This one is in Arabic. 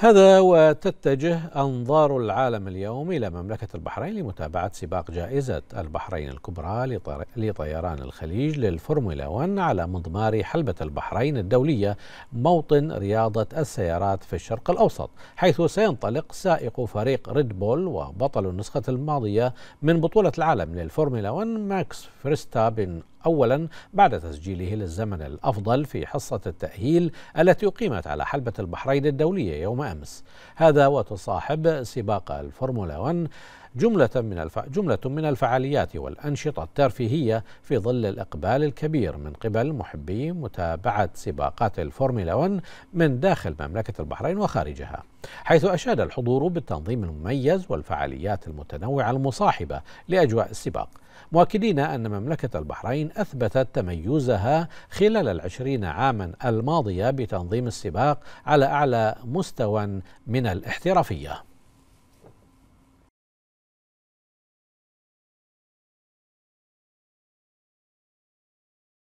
هذا وتتجه أنظار العالم اليوم إلى مملكة البحرين لمتابعة سباق جائزة البحرين الكبرى لطيران الخليج للفورمولا 1 على مضمار حلبة البحرين الدولية موطن رياضة السيارات في الشرق الأوسط حيث سينطلق سائق فريق ريد بول وبطل النسخة الماضية من بطولة العالم للفورمولا 1 ماكس فريستابن أولا بعد تسجيله للزمن الأفضل في حصة التأهيل التي أقيمت على حلبة البحرين الدولية يوم أمس هذا وتصاحب سباق الفورمولا 1 جملة من الف... جملة من الفعاليات والأنشطة الترفيهية في ظل الإقبال الكبير من قبل محبي متابعة سباقات الفورمولا 1 من داخل مملكة البحرين وخارجها حيث أشاد الحضور بالتنظيم المميز والفعاليات المتنوعة المصاحبة لأجواء السباق مؤكدين أن مملكة البحرين أثبتت تميزها خلال العشرين عاما الماضية بتنظيم السباق على أعلى مستوى من الاحترافية